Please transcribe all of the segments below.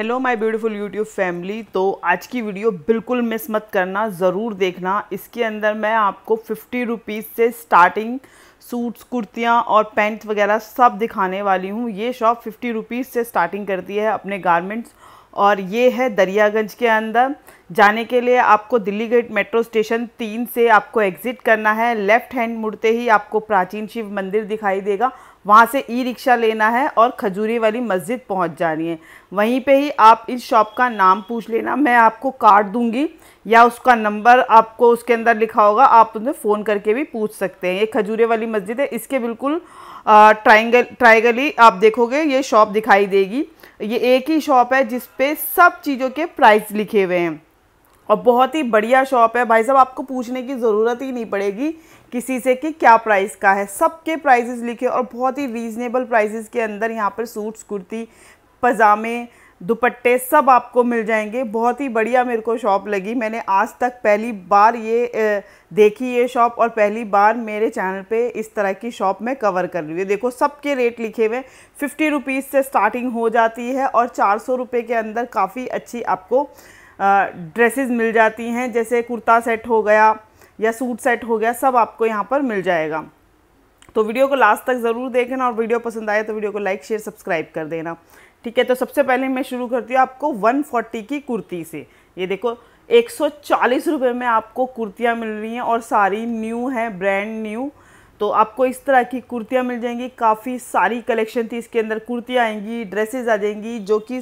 hello my beautiful YouTube family तो आज की वीडियो बिल्कुल मिस मत करना ज़रूर देखना इसके अंदर मैं आपको फिफ्टी रुपीज़ से स्टार्टिंग सूट्स कुर्तियाँ और पैंट्स वगैरह सब दिखाने वाली हूँ ये शॉप फिफ्टी रुपीज़ से स्टार्टिंग करती है अपने गारमेंट्स और ये है दरियागंज के अंदर जाने के लिए आपको दिल्ली गेट मेट्रो स्टेशन तीन से आपको एग्ज़िट करना है लेफ़्ट हैंड मुड़ते ही आपको प्राचीन शिव मंदिर दिखाई देगा वहाँ से ई रिक्शा लेना है और खजूरी वाली मस्जिद पहुँच जानी है वहीं पे ही आप इस शॉप का नाम पूछ लेना मैं आपको कार्ड दूंगी या उसका नंबर आपको उसके अंदर लिखा होगा आप उन्हें फ़ोन करके भी पूछ सकते हैं ये खजूरे वाली मस्जिद है इसके बिल्कुल ट्राइंगल ट्राइंगली आप देखोगे ये शॉप दिखाई देगी ये एक ही शॉप है जिस पे सब चीज़ों के प्राइस लिखे हुए हैं और बहुत ही बढ़िया शॉप है भाई साहब आपको पूछने की ज़रूरत ही नहीं पड़ेगी किसी से कि क्या प्राइस का है सबके प्राइजेज़ लिखे और बहुत ही रीज़नेबल प्राइजेज़ के अंदर यहाँ पर सूट्स कुर्ती पजामे दुपट्टे सब आपको मिल जाएंगे बहुत ही बढ़िया मेरे को शॉप लगी मैंने आज तक पहली बार ये देखी ये शॉप और पहली बार मेरे चैनल पे इस तरह की शॉप में कवर कर रही है देखो सबके रेट लिखे हुए फिफ्टी रुपीज़ से स्टार्टिंग हो जाती है और चार सौ रुपये के अंदर काफ़ी अच्छी आपको ड्रेसेस मिल जाती हैं जैसे कुर्ता सेट हो गया या सूट सेट हो गया सब आपको यहाँ पर मिल जाएगा तो वीडियो को लास्ट तक ज़रूर देखना और वीडियो पसंद आए तो वीडियो को लाइक शेयर सब्सक्राइब कर देना ठीक है तो सबसे पहले मैं शुरू करती हूँ आपको 140 की कुर्ती से ये देखो एक सौ में आपको कुर्तियाँ मिल रही हैं और सारी न्यू है ब्रांड न्यू तो आपको इस तरह की कुर्तियाँ मिल जाएंगी काफ़ी सारी कलेक्शन थी इसके अंदर कुर्तियाँ आएंगी ड्रेसेस आ जाएंगी जो कि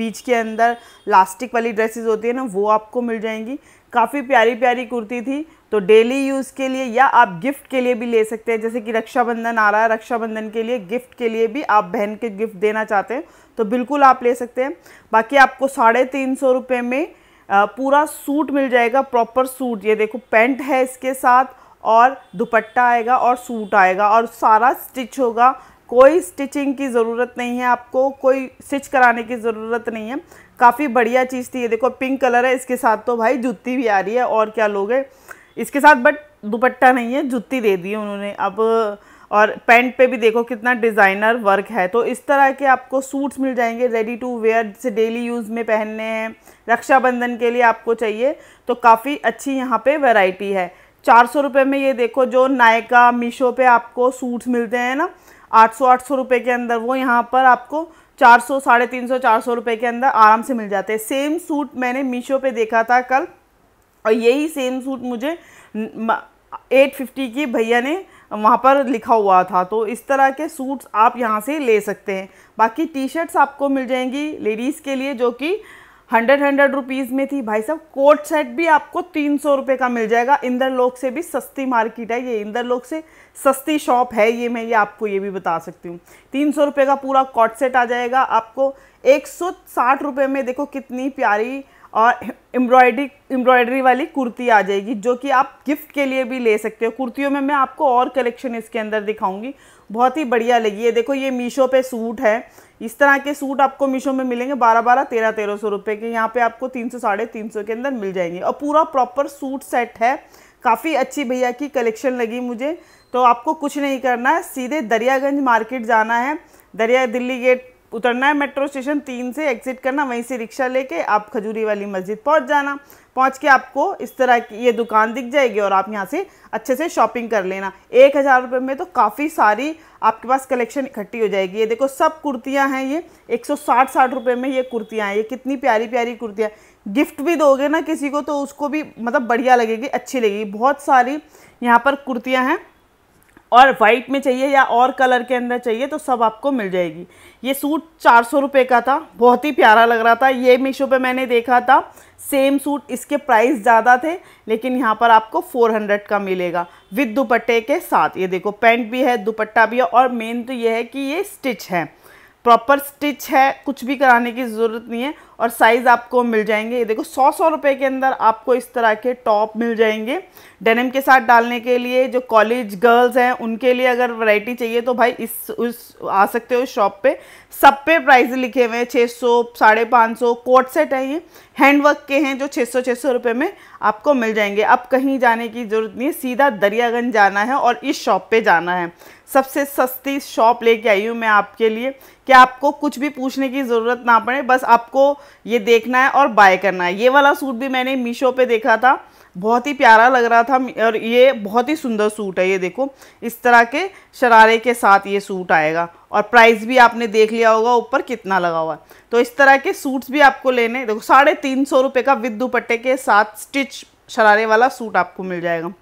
बीच के अंदर लास्टिक वाली ड्रेसेस होती है ना वो आपको मिल जाएंगी काफ़ी प्यारी प्यारी कुर्ती थी तो डेली यूज़ के लिए या आप गिफ्ट के लिए भी ले सकते हैं जैसे कि रक्षाबंधन आ रहा है रक्षाबंधन के लिए गिफ्ट के लिए भी आप बहन के गिफ्ट देना चाहते हैं तो बिल्कुल आप ले सकते हैं बाकी आपको साढ़े तीन सौ रुपये में पूरा सूट मिल जाएगा प्रॉपर सूट ये देखो पैंट है इसके साथ और दुपट्टा आएगा और सूट आएगा और सारा स्टिच होगा कोई स्टिचिंग की ज़रूरत नहीं है आपको कोई स्टिच कराने की ज़रूरत नहीं है काफ़ी बढ़िया चीज़ थी ये देखो पिंक कलर है इसके साथ तो भाई जूती भी आ रही है और क्या लोगे इसके साथ बट दुपट्टा नहीं है जुत्ती दे दी उन्होंने अब और पैंट पे भी देखो कितना डिज़ाइनर वर्क है तो इस तरह के आपको सूट्स मिल जाएंगे रेडी टू वेयर जैसे डेली यूज़ में पहनने हैं रक्षाबंधन के लिए आपको चाहिए तो काफ़ी अच्छी यहाँ पे वैरायटी है चार सौ रुपये में ये देखो जो नायका मीशो पे आपको सूट्स मिलते हैं ना आठ सौ आठ सौ रुपये के अंदर वो यहाँ पर आपको चार सौ साढ़े तीन सौ चार सौ रुपये के अंदर आराम से मिल जाते हैं सेम सूट मैंने मीशो पर देखा था कल और यही सेम सूट मुझे एट फिफ्टी की भैया ने वहाँ पर लिखा हुआ था तो इस तरह के सूट्स आप यहाँ से ले सकते हैं बाकी टी शर्ट्स आपको मिल जाएंगी लेडीज़ के लिए जो कि हंड्रेड हंड्रेड रुपीज़ में थी भाई साहब कोट सेट भी आपको तीन सौ रुपये का मिल जाएगा इंदर लोक से भी सस्ती मार्केट है ये इंदर लोक से सस्ती शॉप है ये मैं ये आपको ये भी बता सकती हूँ तीन सौ रुपये का पूरा कोट सेट आ जाएगा आपको एक सौ साठ रुपये में देखो कितनी प्यारी और एम्ब्रॉयडरी एम्ब्रॉयडरी वाली कुर्ती आ जाएगी जो कि आप गिफ्ट के लिए भी ले सकते हो कुर्तियों में मैं आपको और कलेक्शन इसके अंदर दिखाऊंगी बहुत ही बढ़िया लगी है देखो ये मीशो पे सूट है इस तरह के सूट आपको मीशो में मिलेंगे बारह बारह तेरह तेरह सौ रुपये के यहाँ पे आपको तीन सौ साढ़े तीन सौ के अंदर मिल जाएंगे और पूरा प्रॉपर सूट सेट है काफ़ी अच्छी भैया की कलेक्शन लगी मुझे तो आपको कुछ नहीं करना है सीधे दरियागंज मार्केट जाना है दरिया दिल्ली गेट उतरना है मेट्रो स्टेशन तीन से एग्जिट करना वहीं से रिक्शा लेके आप खजूरी वाली मस्जिद पहुंच जाना पहुंच के आपको इस तरह की ये दुकान दिख जाएगी और आप यहाँ से अच्छे से शॉपिंग कर लेना एक हज़ार रुपये में तो काफ़ी सारी आपके पास कलेक्शन इकट्ठी हो जाएगी ये देखो सब कुर्तियाँ हैं ये एक सौ साठ साठ रुपये में ये कुर्तियाँ हैं ये कितनी प्यारी प्यारी कुर्तियाँ गिफ्ट भी दोगे ना किसी को तो उसको भी मतलब बढ़िया लगेगी अच्छी लगेगी बहुत सारी यहाँ पर कुर्तियाँ हैं और वाइट में चाहिए या और कलर के अंदर चाहिए तो सब आपको मिल जाएगी ये सूट चार सौ रुपये का था बहुत ही प्यारा लग रहा था ये मीशो पे मैंने देखा था सेम सूट इसके प्राइस ज़्यादा थे लेकिन यहाँ पर आपको 400 का मिलेगा विद दुपट्टे के साथ ये देखो पैंट भी है दुपट्टा भी है और मेन तो ये है कि ये स्टिच है प्रॉपर स्टिच है कुछ भी कराने की ज़रूरत नहीं है और साइज़ आपको मिल जाएंगे ये देखो सौ सौ रुपये के अंदर आपको इस तरह के टॉप मिल जाएंगे डेनिम के साथ डालने के लिए जो कॉलेज गर्ल्स हैं उनके लिए अगर वैरायटी चाहिए तो भाई इस उस आ सकते हो शॉप पे सब पे प्राइस लिखे हुए हैं छः सौ साढ़े पाँच सौ कोट सेट है ये हैंडवर्क के हैं जो छः सौ छः सौ रुपये में आपको मिल जाएंगे अब कहीं जाने की ज़रूरत नहीं है सीधा दरियागंज जाना है और इस शॉप पर जाना है सबसे सस्ती शॉप लेके आई हूँ मैं आपके लिए कि आपको कुछ भी पूछने की ज़रूरत ना पड़े बस आपको ये देखना है और बाय करना है ये वाला सूट भी मैंने मीशो पे देखा था बहुत ही प्यारा लग रहा था और ये बहुत ही सुंदर सूट है ये देखो इस तरह के शरारे के साथ ये सूट आएगा और प्राइस भी आपने देख लिया होगा ऊपर कितना लगा हुआ है तो इस तरह के सूट्स भी आपको लेने देखो साढ़े तीन सौ रुपये का विद दुपट्टे के साथ स्टिच शरारे वाला सूट आपको मिल जाएगा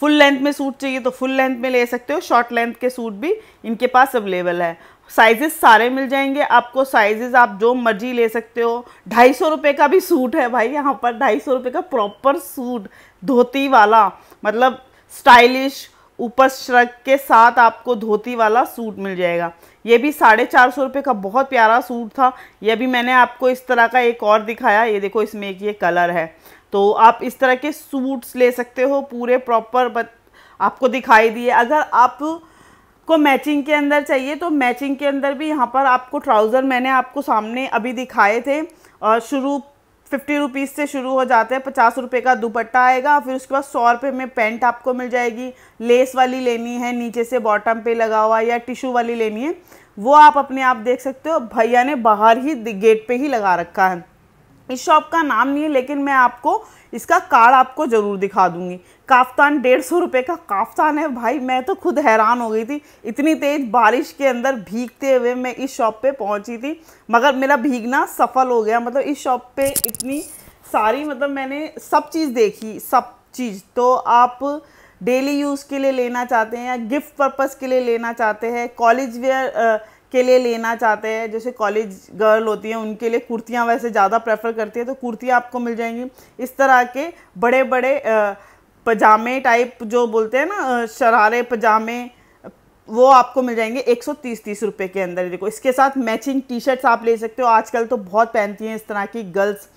फुल लेंथ में सूट चाहिए तो फुल लेंथ में ले सकते हो शॉर्ट लेंथ के सूट भी इनके पास अवेलेबल है साइजेस सारे मिल जाएंगे आपको साइजेस आप जो मर्जी ले सकते हो ढाई सौ रुपये का भी सूट है भाई यहाँ पर ढाई सौ रुपये का प्रॉपर सूट धोती वाला मतलब स्टाइलिश ऊपर श्रग के साथ आपको धोती वाला सूट मिल जाएगा ये भी साढ़े चार सौ रुपये का बहुत प्यारा सूट था यह भी मैंने आपको इस तरह का एक और दिखाया ये देखो इसमें एक ये कलर है तो आप इस तरह के सूट्स ले सकते हो पूरे प्रॉपर आपको दिखाई दिए अगर आप को मैचिंग के अंदर चाहिए तो मैचिंग के अंदर भी यहाँ पर आपको ट्राउज़र मैंने आपको सामने अभी दिखाए थे और शुरू फिफ्टी रुपीज़ से शुरू हो जाते हैं पचास रुपये का दुपट्टा आएगा फिर उसके बाद सौ रुपये में पैंट आपको मिल जाएगी लेस वाली लेनी है नीचे से बॉटम पे लगा हुआ या टिशू वाली लेनी है वो आप अपने आप देख सकते हो भैया ने बाहर ही गेट पे ही लगा रखा है इस शॉप का नाम नहीं है लेकिन मैं आपको इसका कार्ड आपको ज़रूर दिखा दूंगी काफ्तान डेढ़ सौ रुपये का काफ्तान है भाई मैं तो खुद हैरान हो गई थी इतनी तेज़ बारिश के अंदर भीगते हुए मैं इस शॉप पे पहुंची थी मगर मेरा भीगना सफल हो गया मतलब इस शॉप पे इतनी सारी मतलब मैंने सब चीज़ देखी सब चीज़ तो आप डेली यूज़ के लिए लेना चाहते हैं या गिफ्ट पर्पज़ के लिए लेना चाहते हैं कॉलेज वेयर के लिए लेना चाहते हैं जैसे कॉलेज गर्ल होती हैं उनके लिए कुर्तियाँ वैसे ज़्यादा प्रेफर करती है तो कुर्तियाँ आपको मिल जाएंगी इस तरह के बड़े बड़े पजामे टाइप जो बोलते हैं ना शरारे पजामे वो आपको मिल जाएंगे एक सौ तीस तीस रुपये के अंदर देखो इसके साथ मैचिंग टी शर्ट्स आप ले सकते हो आजकल तो बहुत पहनती हैं इस तरह की गर्ल्स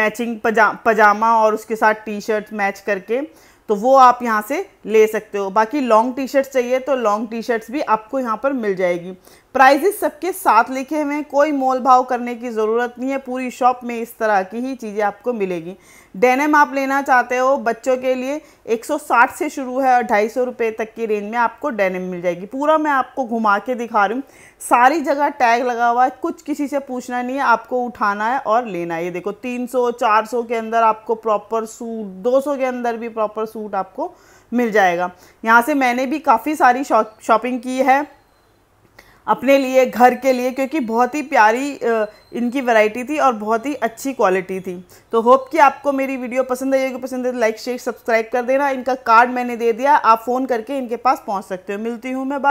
मैचिंग पजा पजामा और उसके साथ टी शर्ट मैच करके तो वो आप यहाँ से ले सकते हो बाकी लॉन्ग टी शर्ट्स चाहिए तो लॉन्ग टी शर्ट्स भी आपको यहाँ पर मिल जाएगी प्राइजेस सबके साथ लिखे हुए हैं कोई मोल भाव करने की ज़रूरत नहीं है पूरी शॉप में इस तरह की ही चीज़ें आपको मिलेगी डेनिम आप लेना चाहते हो बच्चों के लिए 160 से शुरू है और ढाई सौ रुपये तक की रेंज में आपको डेनिम मिल जाएगी पूरा मैं आपको घुमा के दिखा रही हूँ सारी जगह टैग लगा हुआ है कुछ किसी से पूछना नहीं है आपको उठाना है और लेना है ये देखो 300 400 के अंदर आपको प्रॉपर सूट 200 के अंदर भी प्रॉपर सूट आपको मिल जाएगा यहाँ से मैंने भी काफ़ी सारी शॉपिंग की है अपने लिए घर के लिए क्योंकि बहुत ही प्यारी इनकी वैरायटी थी और बहुत ही अच्छी क्वालिटी थी तो होप कि आपको मेरी वीडियो पसंद आएगी पसंद है तो लाइक शेयर सब्सक्राइब कर देना इनका कार्ड मैंने दे दिया आप फ़ोन करके इनके पास पहुंच सकते हो मिलती हूँ मैं